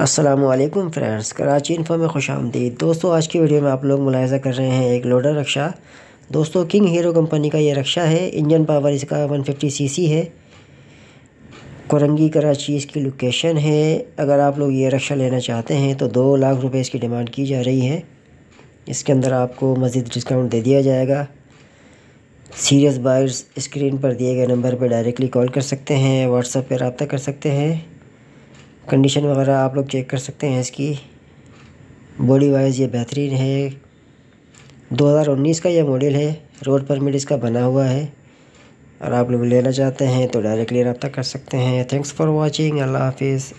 Aslam friends Karachi info में खुश आमदीद दोस्तों आज की वीडियो में आप लोग मुलायजा कर रहे हैं एक लोडर रक्षा दोस्तों किंग हीरो कंपनी का ये रक्षा है इंजन पावर इसका 150 सीसी है कोरंगी कराची इसकी लोकेशन है अगर आप लोग ये रक्षा लेना चाहते हैं तो दो लाख रुपए इसकी डिमांड की जा रही है इसके अंदर आपको मज़ीद डिस्काउंट दे दिया जाएगा सीरियस बायर्स स्क्रीन पर दिए गए नंबर पर डायरेक्टली कॉल कर सकते हैं व्हाट्सएप पर रबता कर सकते हैं कंडीशन वगैरह आप लोग चेक कर सकते हैं इसकी बॉडी वाइज ये बेहतरीन है 2019 का ये मॉडल है रोड परमिट इसका बना हुआ है और आप लोग लेना चाहते हैं तो डायरेक्टली रब्ता कर सकते हैं थैंक्स फॉर वॉचिंग अल्लाह हाफिज़